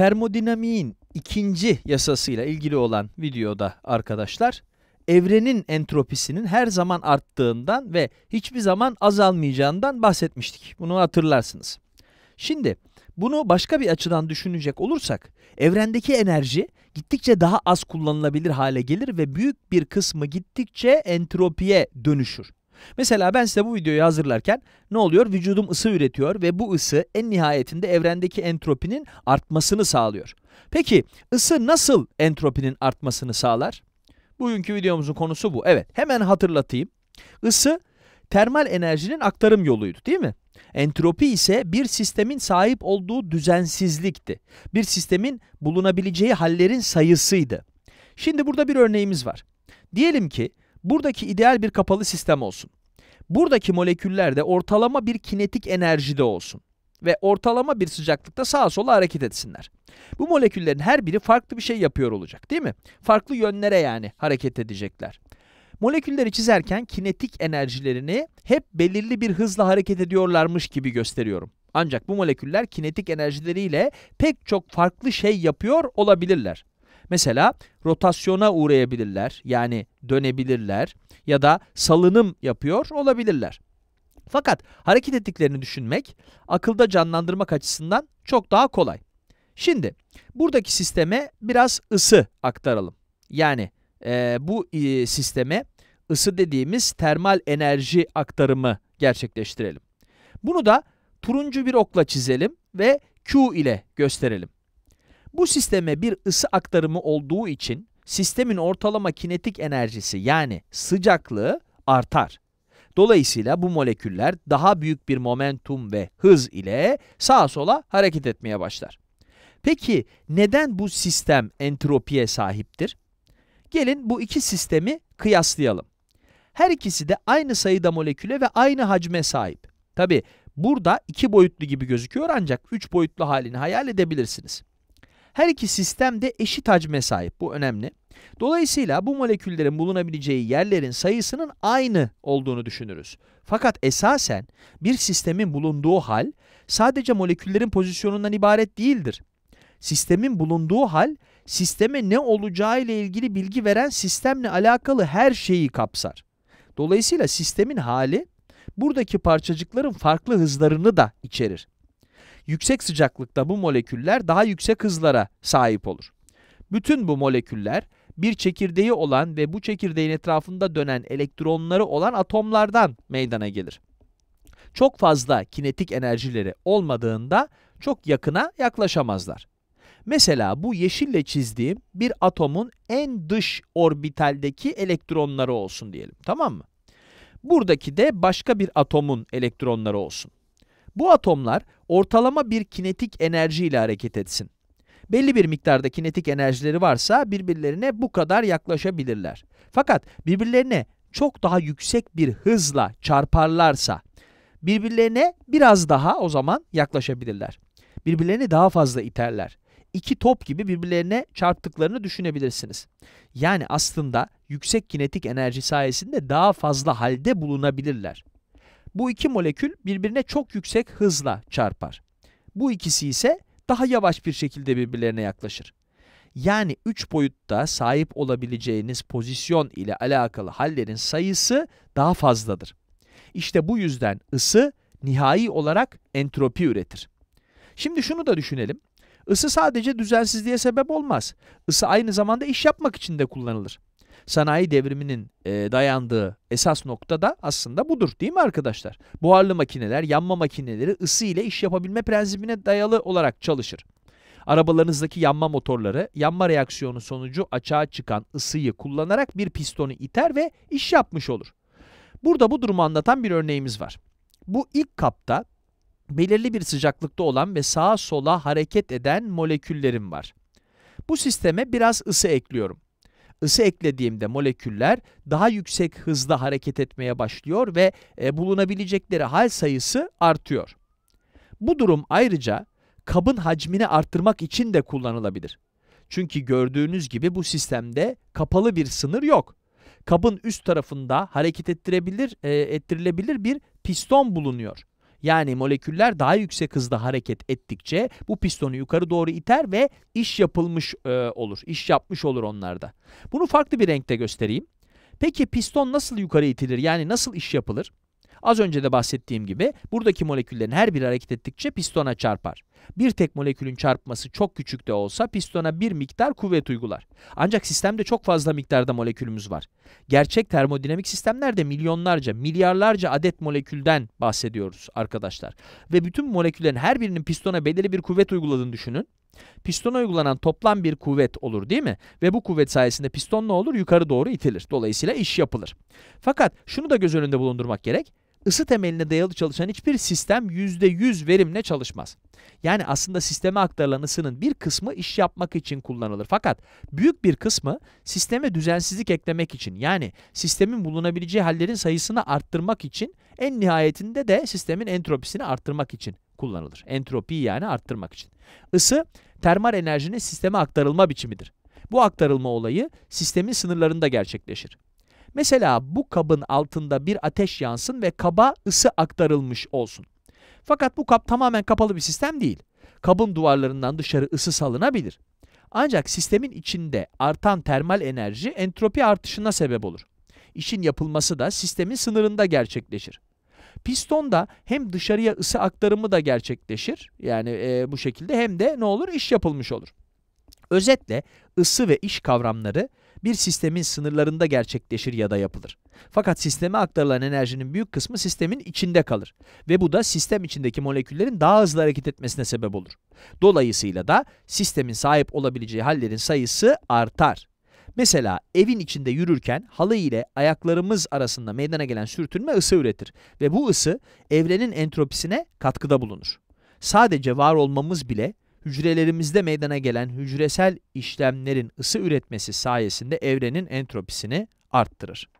termodinamiğin ikinci yasasıyla ilgili olan videoda arkadaşlar evrenin entropisinin her zaman arttığından ve hiçbir zaman azalmayacağından bahsetmiştik. Bunu hatırlarsınız. Şimdi bunu başka bir açıdan düşünecek olursak evrendeki enerji gittikçe daha az kullanılabilir hale gelir ve büyük bir kısmı gittikçe entropiye dönüşür. Mesela ben size bu videoyu hazırlarken ne oluyor? Vücudum ısı üretiyor ve bu ısı en nihayetinde evrendeki entropinin artmasını sağlıyor. Peki ısı nasıl entropinin artmasını sağlar? Bugünkü videomuzun konusu bu. Evet hemen hatırlatayım. Isı termal enerjinin aktarım yoluydu değil mi? Entropi ise bir sistemin sahip olduğu düzensizlikti. Bir sistemin bulunabileceği hallerin sayısıydı. Şimdi burada bir örneğimiz var. Diyelim ki Buradaki ideal bir kapalı sistem olsun. Buradaki moleküller de ortalama bir kinetik enerjide olsun ve ortalama bir sıcaklıkta sağa sola hareket etsinler. Bu moleküllerin her biri farklı bir şey yapıyor olacak değil mi? Farklı yönlere yani hareket edecekler. Molekülleri çizerken kinetik enerjilerini hep belirli bir hızla hareket ediyorlarmış gibi gösteriyorum. Ancak bu moleküller kinetik enerjileriyle pek çok farklı şey yapıyor olabilirler. Mesela rotasyona uğrayabilirler yani dönebilirler ya da salınım yapıyor olabilirler. Fakat hareket ettiklerini düşünmek akılda canlandırmak açısından çok daha kolay. Şimdi buradaki sisteme biraz ısı aktaralım. Yani e, bu e, sisteme ısı dediğimiz termal enerji aktarımı gerçekleştirelim. Bunu da turuncu bir okla çizelim ve Q ile gösterelim. Bu sisteme bir ısı aktarımı olduğu için sistemin ortalama kinetik enerjisi yani sıcaklığı artar. Dolayısıyla bu moleküller daha büyük bir momentum ve hız ile sağa sola hareket etmeye başlar. Peki neden bu sistem entropiye sahiptir? Gelin bu iki sistemi kıyaslayalım. Her ikisi de aynı sayıda moleküle ve aynı hacme sahip. Tabi burada iki boyutlu gibi gözüküyor ancak üç boyutlu halini hayal edebilirsiniz. Her iki sistem de eşit hacme sahip. Bu önemli. Dolayısıyla bu moleküllerin bulunabileceği yerlerin sayısının aynı olduğunu düşünürüz. Fakat esasen bir sistemin bulunduğu hal sadece moleküllerin pozisyonundan ibaret değildir. Sistemin bulunduğu hal sisteme ne olacağı ile ilgili bilgi veren sistemle alakalı her şeyi kapsar. Dolayısıyla sistemin hali buradaki parçacıkların farklı hızlarını da içerir yüksek sıcaklıkta bu moleküller daha yüksek hızlara sahip olur. Bütün bu moleküller bir çekirdeği olan ve bu çekirdeğin etrafında dönen elektronları olan atomlardan meydana gelir. Çok fazla kinetik enerjileri olmadığında çok yakına yaklaşamazlar. Mesela bu yeşille çizdiğim bir atomun en dış orbitaldeki elektronları olsun diyelim. Tamam mı? Buradaki de başka bir atomun elektronları olsun. Bu atomlar ortalama bir kinetik enerji ile hareket etsin. Belli bir miktarda kinetik enerjileri varsa birbirlerine bu kadar yaklaşabilirler. Fakat birbirlerine çok daha yüksek bir hızla çarparlarsa birbirlerine biraz daha o zaman yaklaşabilirler. Birbirlerini daha fazla iterler. İki top gibi birbirlerine çarptıklarını düşünebilirsiniz. Yani aslında yüksek kinetik enerji sayesinde daha fazla halde bulunabilirler. Bu iki molekül birbirine çok yüksek hızla çarpar. Bu ikisi ise daha yavaş bir şekilde birbirlerine yaklaşır. Yani 3 boyutta sahip olabileceğiniz pozisyon ile alakalı hallerin sayısı daha fazladır. İşte bu yüzden ısı nihai olarak entropi üretir. Şimdi şunu da düşünelim. Isı sadece düzensizliğe sebep olmaz. Isı aynı zamanda iş yapmak için de kullanılır sanayi devriminin e, dayandığı esas nokta da aslında budur değil mi arkadaşlar? Buharlı makineler, yanma makineleri ısı ile iş yapabilme prensibine dayalı olarak çalışır. Arabalarınızdaki yanma motorları yanma reaksiyonu sonucu açığa çıkan ısıyı kullanarak bir pistonu iter ve iş yapmış olur. Burada bu durumu anlatan bir örneğimiz var. Bu ilk kapta belirli bir sıcaklıkta olan ve sağa sola hareket eden moleküllerim var. Bu sisteme biraz ısı ekliyorum ısı eklediğimde moleküller daha yüksek hızda hareket etmeye başlıyor ve e, bulunabilecekleri hal sayısı artıyor. Bu durum ayrıca kabın hacmini arttırmak için de kullanılabilir. Çünkü gördüğünüz gibi bu sistemde kapalı bir sınır yok. Kabın üst tarafında hareket ettirebilir, e, ettirilebilir bir piston bulunuyor. Yani moleküller daha yüksek hızda hareket ettikçe bu pistonu yukarı doğru iter ve iş yapılmış e, olur. İş yapmış olur onlarda. Bunu farklı bir renkte göstereyim. Peki piston nasıl yukarı itilir? Yani nasıl iş yapılır? Az önce de bahsettiğim gibi buradaki moleküllerin her biri hareket ettikçe pistona çarpar. Bir tek molekülün çarpması çok küçük de olsa pistona bir miktar kuvvet uygular. Ancak sistemde çok fazla miktarda molekülümüz var. Gerçek termodinamik sistemlerde milyonlarca, milyarlarca adet molekülden bahsediyoruz arkadaşlar. Ve bütün moleküllerin her birinin pistona belirli bir kuvvet uyguladığını düşünün. Pistona uygulanan toplam bir kuvvet olur değil mi? Ve bu kuvvet sayesinde piston ne olur? Yukarı doğru itilir. Dolayısıyla iş yapılır. Fakat şunu da göz önünde bulundurmak gerek. Isı temeline dayalı çalışan hiçbir sistem %100 verimle çalışmaz. Yani aslında sisteme aktarılan ısının bir kısmı iş yapmak için kullanılır. Fakat büyük bir kısmı sisteme düzensizlik eklemek için yani sistemin bulunabileceği hallerin sayısını arttırmak için en nihayetinde de sistemin entropisini arttırmak için kullanılır. Entropiyi yani arttırmak için. Isı termal enerjinin sisteme aktarılma biçimidir. Bu aktarılma olayı sistemin sınırlarında gerçekleşir. Mesela bu kabın altında bir ateş yansın ve kaba ısı aktarılmış olsun. Fakat bu kap tamamen kapalı bir sistem değil. Kabın duvarlarından dışarı ısı salınabilir. Ancak sistemin içinde artan termal enerji entropi artışına sebep olur. İşin yapılması da sistemin sınırında gerçekleşir. Pistonda hem dışarıya ısı aktarımı da gerçekleşir. Yani e, bu şekilde hem de ne olur iş yapılmış olur. Özetle ısı ve iş kavramları bir sistemin sınırlarında gerçekleşir ya da yapılır. Fakat sisteme aktarılan enerjinin büyük kısmı sistemin içinde kalır ve bu da sistem içindeki moleküllerin daha hızlı hareket etmesine sebep olur. Dolayısıyla da sistemin sahip olabileceği hallerin sayısı artar. Mesela evin içinde yürürken halı ile ayaklarımız arasında meydana gelen sürtünme ısı üretir ve bu ısı evrenin entropisine katkıda bulunur. Sadece var olmamız bile hücrelerimizde meydana gelen hücresel işlemlerin ısı üretmesi sayesinde evrenin entropisini arttırır.